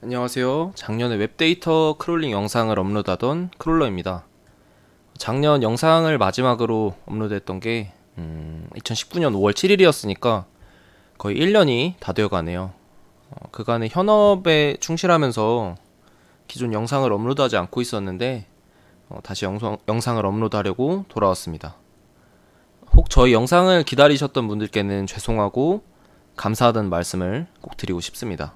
안녕하세요. 작년에 웹데이터 크롤링 영상을 업로드하던 크롤러입니다. 작년 영상을 마지막으로 업로드했던 게 음, 2019년 5월 7일이었으니까 거의 1년이 다 되어가네요. 어, 그간의 현업에 충실하면서 기존 영상을 업로드하지 않고 있었는데 어, 다시 영상, 영상을 업로드하려고 돌아왔습니다. 혹 저희 영상을 기다리셨던 분들께는 죄송하고 감사하다는 말씀을 꼭 드리고 싶습니다.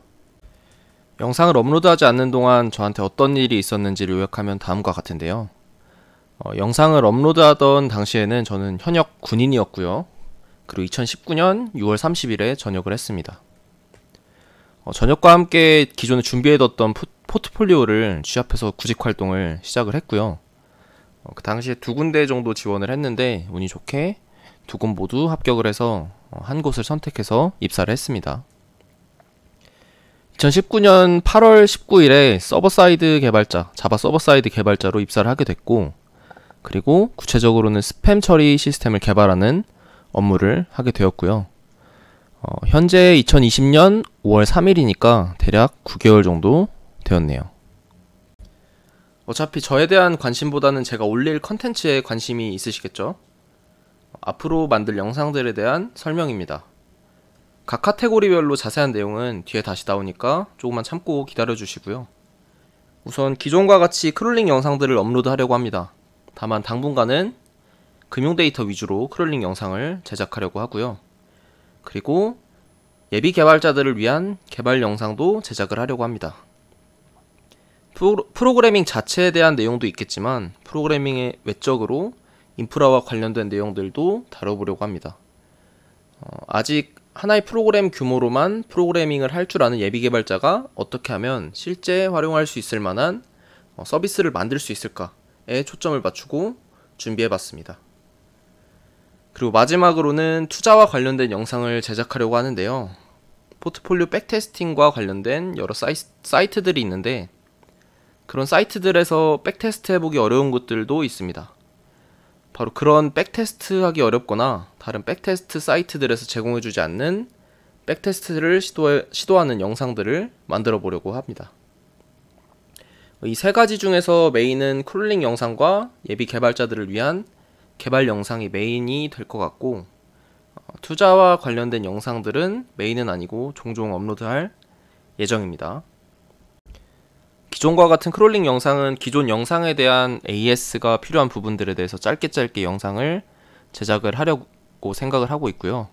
영상을 업로드하지 않는 동안 저한테 어떤 일이 있었는지를 요약하면 다음과 같은데요. 어, 영상을 업로드하던 당시에는 저는 현역 군인이었고요. 그리고 2019년 6월 30일에 전역을 했습니다. 어, 전역과 함께 기존에 준비해뒀던 포, 포트폴리오를 취합해서 구직 활동을 시작을 했고요. 어, 그 당시에 두 군데 정도 지원을 했는데 운이 좋게 두 군 모두 합격을 해서 어, 한 곳을 선택해서 입사를 했습니다. 2019년 8월 19일에 서버사이드 개발자, 자바 서버사이드 개발자로 입사를 하게 됐고, 그리고 구체적으로는 스팸 처리 시스템을 개발하는 업무를 하게 되었고요. 어, 현재 2020년 5월 3일이니까 대략 9개월 정도 되었네요. 어차피 저에 대한 관심보다는 제가 올릴 컨텐츠에 관심이 있으시겠죠? 앞으로 만들 영상들에 대한 설명입니다. 각 카테고리별로 자세한 내용은 뒤에 다시 나오니까 조금만 참고 기다려 주시고요. 우선 기존과 같이 크롤링 영상들을 업로드하려고 합니다. 다만 당분간은 금융 데이터 위주로 크롤링 영상을 제작하려고 하고요. 그리고 예비 개발자들을 위한 개발 영상도 제작을 하려고 합니다. 프로, 그래밍 자체에 대한 내용도 있겠지만 프로그래밍의 외적으로 인프라와 관련된 내용들도 다뤄보려고 합니다. 어, 아직 하나의 프로그램 규모로만 프로그래밍을 할 줄 아는 예비 개발자가 어떻게 하면 실제 활용할 수 있을 만한 어, 서비스를 만들 수 있을까에 초점을 맞추고 준비해 봤습니다. 그리고 마지막으로는 투자와 관련된 영상을 제작하려고 하는데요. 포트폴리오 백테스팅과 관련된 여러 사이, 사이트들이 있는데 그런 사이트들에서 백테스트 해보기 어려운 것들도 있습니다. 바로 그런 백테스트하기 어렵거나 다른 백테스트 사이트들에서 제공해주지 않는 백테스트를 시도해, 시도하는 영상들을 만들어 보려고 합니다. 이 세 가지 중에서 메인은 쿨링 영상과 예비 개발자들을 위한 개발 영상이 메인이 될 것 같고 어, 투자와 관련된 영상들은 메인은 아니고 종종 업로드할 예정입니다. 기존과 같은 크롤링 영상은 기존 영상에 대한 AS가 필요한 부분들에 대해서 짧게 짧게 영상을 제작을 하려고 생각을 하고 있고요.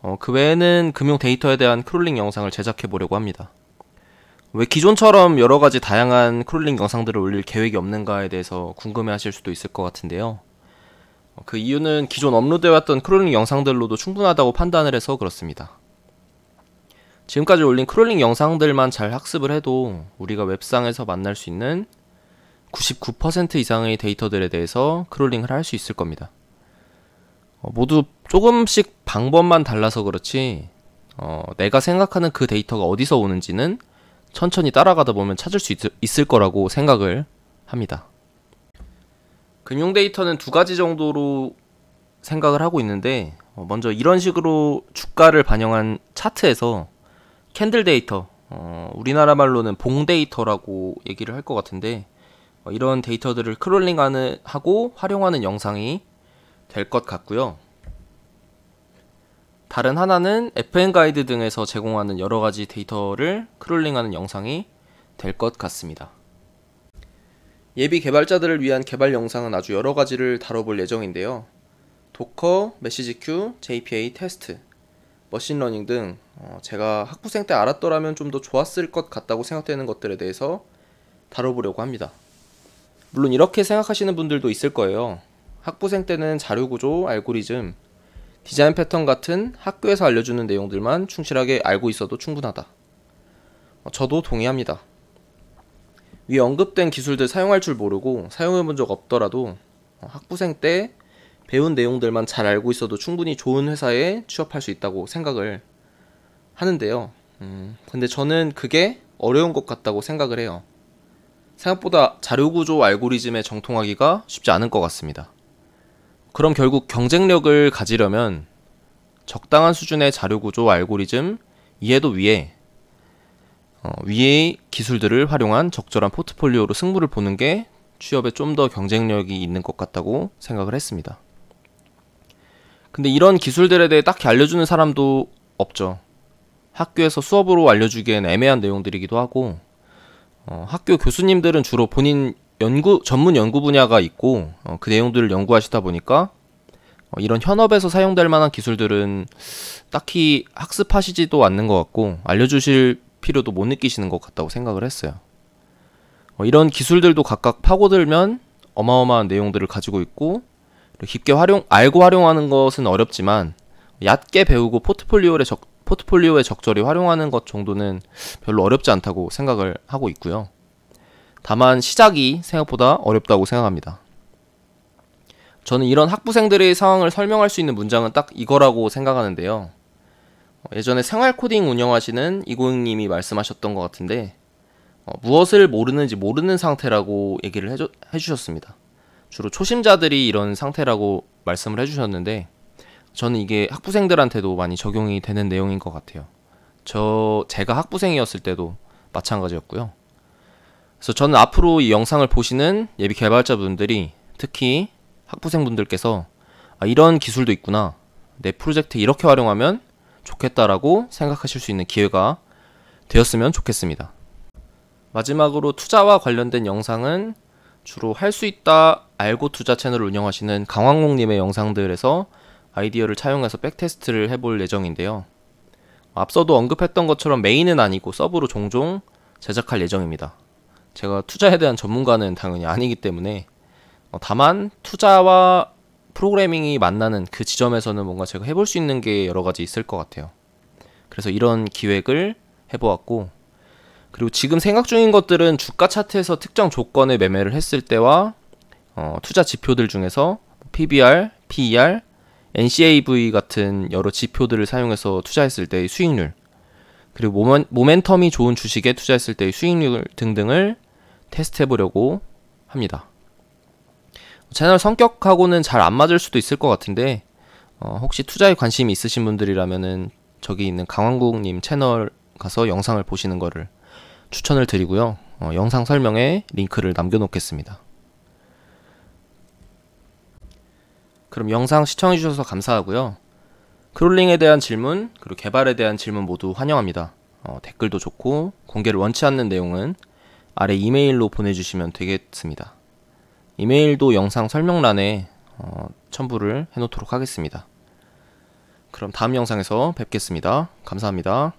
어, 그 외에는 금융 데이터에 대한 크롤링 영상을 제작해 보려고 합니다. 왜 기존처럼 여러 가지 다양한 크롤링 영상들을 올릴 계획이 없는가에 대해서 궁금해 하실 수도 있을 것 같은데요. 어, 그 이유는 기존 업로드해왔던 크롤링 영상들로도 충분하다고 판단을 해서 그렇습니다. 지금까지 올린 크롤링 영상들만 잘 학습을 해도 우리가 웹상에서 만날 수 있는 99% 이상의 데이터들에 대해서 크롤링을 할 수 있을 겁니다. 어, 모두 조금씩 방법만 달라서 그렇지 어, 내가 생각하는 그 데이터가 어디서 오는지는 천천히 따라가다 보면 찾을 수 있, 있을 거라고 생각을 합니다. 금융 데이터는 두 가지 정도로 생각을 하고 있는데 어, 먼저 이런 식으로 주가를 반영한 차트에서 캔들 데이터, 어, 우리나라 말로는 봉 데이터라고 얘기를 할 것 같은데 어, 이런 데이터들을 크롤링하고 활용하는 영상이 될 것 같고요. 다른 하나는 FN 가이드 등에서 제공하는 여러 가지 데이터를 크롤링하는 영상이 될 것 같습니다. 예비 개발자들을 위한 개발 영상은 아주 여러 가지를 다뤄볼 예정인데요. 도커, 메시지 큐, JPA 테스트, 머신러닝 등 어, 제가 학부생 때 알았더라면 좀 더 좋았을 것 같다고 생각되는 것들에 대해서 다뤄보려고 합니다. 물론 이렇게 생각하시는 분들도 있을 거예요. 학부생 때는 자료구조, 알고리즘, 디자인 패턴 같은 학교에서 알려주는 내용들만 충실하게 알고 있어도 충분하다. 어, 저도 동의합니다. 위 언급된 기술들 사용할 줄 모르고 사용해본 적 없더라도 어, 학부생 때 배운 내용들만 잘 알고 있어도 충분히 좋은 회사에 취업할 수 있다고 생각을 하는데요. 음, 근데 저는 그게 어려운 것 같다고 생각을 해요. 생각보다 자료구조 알고리즘에 정통하기가 쉽지 않을 것 같습니다. 그럼 결국 경쟁력을 가지려면 적당한 수준의 자료구조 알고리즘 이해도 위에 어, 위의 기술들을 활용한 적절한 포트폴리오로 승부를 보는 게 취업에 좀 더 경쟁력이 있는 것 같다고 생각을 했습니다. 근데 이런 기술들에 대해 딱히 알려주는 사람도 없죠. 학교에서 수업으로 알려주기엔 애매한 내용들이기도 하고, 어, 학교 교수님들은 주로 본인 연구, 전문 연구 분야가 있고, 어, 그 내용들을 연구하시다 보니까, 어, 이런 현업에서 사용될 만한 기술들은 딱히 학습하시지도 않는 것 같고, 알려주실 필요도 못 느끼시는 것 같다고 생각을 했어요. 어, 이런 기술들도 각각 파고들면 어마어마한 내용들을 가지고 있고, 깊게 활용 알고 활용하는 것은 어렵지만 얕게 배우고 포트폴리오에 적 포트폴리오에 적절히 활용하는 것 정도는 별로 어렵지 않다고 생각을 하고 있고요. 다만 시작이 생각보다 어렵다고 생각합니다. 저는 이런 학부생들의 상황을 설명할 수 있는 문장은 딱 이거라고 생각하는데요. 예전에 생활 코딩 운영하시는 이고영님이 말씀하셨던 것 같은데 어, 무엇을 모르는지 모르는 상태라고 얘기를 해주, 해주셨습니다. 주로 초심자들이 이런 상태라고 말씀을 해주셨는데 저는 이게 학부생들한테도 많이 적용이 되는 내용인 것 같아요. 저 제가 학부생이었을 때도 마찬가지였고요. 그래서 저는 앞으로 이 영상을 보시는 예비 개발자분들이 특히 학부생분들께서 아, 이런 기술도 있구나 내 프로젝트 이렇게 활용하면 좋겠다라고 생각하실 수 있는 기회가 되었으면 좋겠습니다. 마지막으로 투자와 관련된 영상은 주로 할 수 있다 알고 투자 채널을 운영하시는 강황공님의 영상들에서 아이디어를 차용해서 백테스트를 해볼 예정인데요. 앞서도 언급했던 것처럼 메인은 아니고 서브로 종종 제작할 예정입니다. 제가 투자에 대한 전문가는 당연히 아니기 때문에 어, 다만 투자와 프로그래밍이 만나는 그 지점에서는 뭔가 제가 해볼 수 있는 게 여러 가지 있을 것 같아요. 그래서 이런 기획을 해보았고 그리고 지금 생각 중인 것들은 주가 차트에서 특정 조건의 매매를 했을 때와 어, 투자 지표들 중에서 뭐 PBR, PER, NCAV 같은 여러 지표들을 사용해서 투자했을 때의 수익률, 그리고 모멘텀이 좋은 주식에 투자했을 때의 수익률 등등을 테스트해 보려고 합니다. 채널 성격하고는 잘 안 맞을 수도 있을 것 같은데 어, 혹시 투자에 관심이 있으신 분들이라면은 저기 있는 강원국님 채널 가서 영상을 보시는 거를 추천을 드리고요. 어, 영상 설명에 링크를 남겨놓겠습니다. 그럼 영상 시청해주셔서 감사하고요. 크롤링에 대한 질문, 그리고 개발에 대한 질문 모두 환영합니다. 어, 댓글도 좋고 공개를 원치 않는 내용은 아래 이메일로 보내주시면 되겠습니다. 이메일도 영상 설명란에 어, 첨부를 해놓도록 하겠습니다. 그럼 다음 영상에서 뵙겠습니다. 감사합니다.